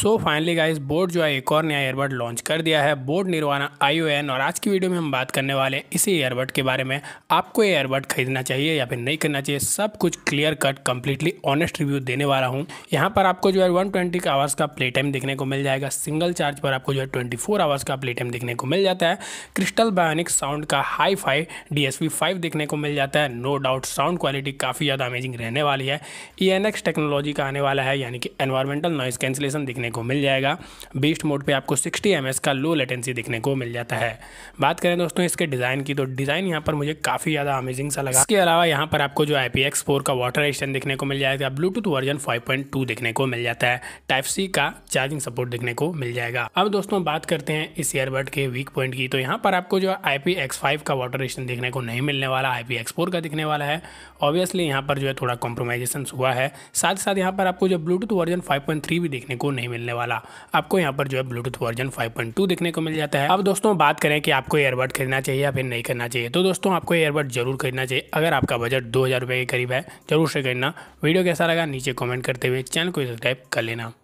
so finally guys board जो है एक और नया ईयरबड लॉन्च कर दिया है बोर्ड निर्वाणा आई और आज की वीडियो में हम बात करने वाले हैं इसी ईयरबड के बारे में आपको ये ईयरबड खरीदना चाहिए या फिर नहीं करना चाहिए सब कुछ clear cut completely honest review देने वाला हूँ यहाँ पर आपको जो है वन ट्वेंटी आवर्स का प्ले टाइम देखने को मिल जाएगा सिंगल चार्ज पर आपको जो है ट्वेंटी फोर आवर्स का प्ले टाइम देखने को मिल जाता है क्रिस्टल बायोनिक साउंड का hi fi D S five देखने को मिल जाता है नो डाउट साउंड क्वालिटी काफ़ी ज़्यादा अमेजिंग रहने वाली है ई e टेक्नोलॉजी का आने वाला है यानी कि एनवायरमेंटल नॉइज़ कैंसिलेशन देखने देखने को मिल जाएगा बीस्ट मोड पे आपको 60 एम का लो लेटेंसी देखने को मिल जाता है बात करें दोस्तों इसके डिज़ाइन की तो डिज़ाइन यहाँ पर मुझे काफ़ी ज़्यादा अमेजिंग सा लगा इसके अलावा यहाँ पर आपको जो आई पी का वाटर एक्शन देखने को मिल जाएगा ब्लूटूथ वर्जन फाइव देखने को मिल जाता है टाइप सी का चार्जिंग सपोर्ट देखने को मिल जाएगा अब दोस्तों बात करते हैं इस ईयरबड के वीक पॉइंट की तो यहाँ पर आपको जो आई पी का वाटर एक्शन देखने को नहीं मिलने वाला आई पी का दिखने वाला है ऑब्वियसली यहाँ पर जो है थोड़ा कॉम्प्रोमाइजेशन हुआ है साथ साथ यहाँ पर आपको जो ब्लूटूथ वर्जन 5.3 भी देखने को नहीं मिलने वाला आपको यहाँ पर जो है ब्लूटूथ वर्जन 5.2 देखने को मिल जाता है अब दोस्तों बात करें कि आपको एयरबड खरीदना चाहिए या फिर नहीं करना चाहिए तो दोस्तों आपको एयरबड जरूर खरीदना चाहिए अगर आपका बजट दो के करीब है जरूर से खरीदना वीडियो कैसा लगा नीचे कॉमेंट करते हुए चैनल को सब्सक्राइब कर लेना